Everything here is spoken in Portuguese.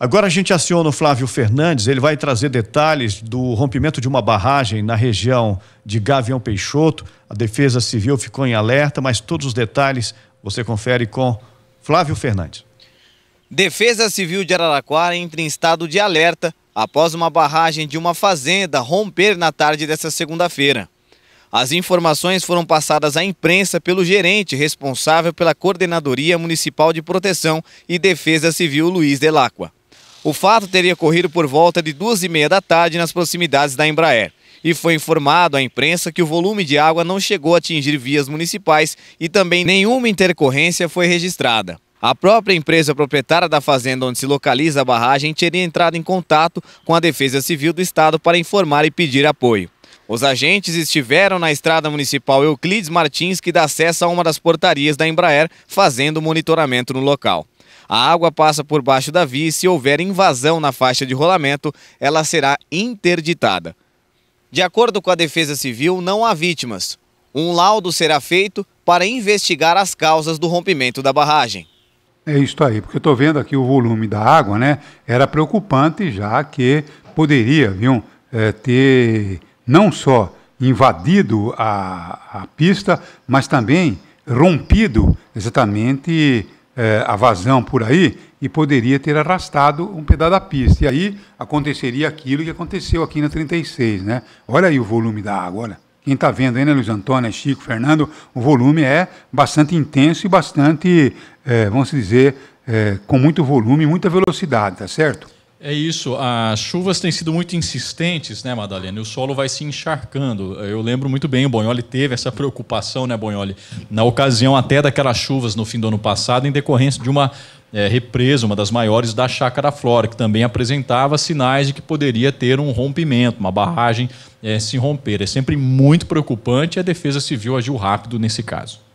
Agora a gente aciona o Flávio Fernandes, ele vai trazer detalhes do rompimento de uma barragem na região de Gavião Peixoto. A Defesa Civil ficou em alerta, mas todos os detalhes você confere com Flávio Fernandes. Defesa Civil de Araraquara entra em estado de alerta após uma barragem de uma fazenda romper na tarde desta segunda-feira. As informações foram passadas à imprensa pelo gerente responsável pela Coordenadoria Municipal de Proteção e Defesa Civil, Luiz Delacqua. O fato teria ocorrido por volta de duas e meia da tarde nas proximidades da Embraer e foi informado à imprensa que o volume de água não chegou a atingir vias municipais e também nenhuma intercorrência foi registrada. A própria empresa proprietária da fazenda onde se localiza a barragem teria entrado em contato com a Defesa Civil do Estado para informar e pedir apoio. Os agentes estiveram na estrada municipal Euclides Martins, que dá acesso a uma das portarias da Embraer, fazendo monitoramento no local. A água passa por baixo da via e se houver invasão na faixa de rolamento, ela será interditada. De acordo com a Defesa Civil, não há vítimas. Um laudo será feito para investigar as causas do rompimento da barragem. É isso aí, porque eu estou vendo aqui o volume da água, né? Era preocupante já que poderia, viu, é, ter não só invadido a, a pista, mas também rompido exatamente eh, a vazão por aí e poderia ter arrastado um pedaço da pista. E aí aconteceria aquilo que aconteceu aqui na 36. Né? Olha aí o volume da água, olha. Quem está vendo aí, né, Luiz Antônio, é Chico, Fernando, o volume é bastante intenso e bastante, eh, vamos dizer, eh, com muito volume e muita velocidade, tá certo? É isso. As chuvas têm sido muito insistentes, né, Madalena? E o solo vai se encharcando. Eu lembro muito bem, o Bonholi teve essa preocupação, né, Bonholi? Na ocasião até daquelas chuvas no fim do ano passado, em decorrência de uma é, represa, uma das maiores da Chácara Flora, que também apresentava sinais de que poderia ter um rompimento, uma barragem é, se romper. É sempre muito preocupante e a Defesa Civil agiu rápido nesse caso.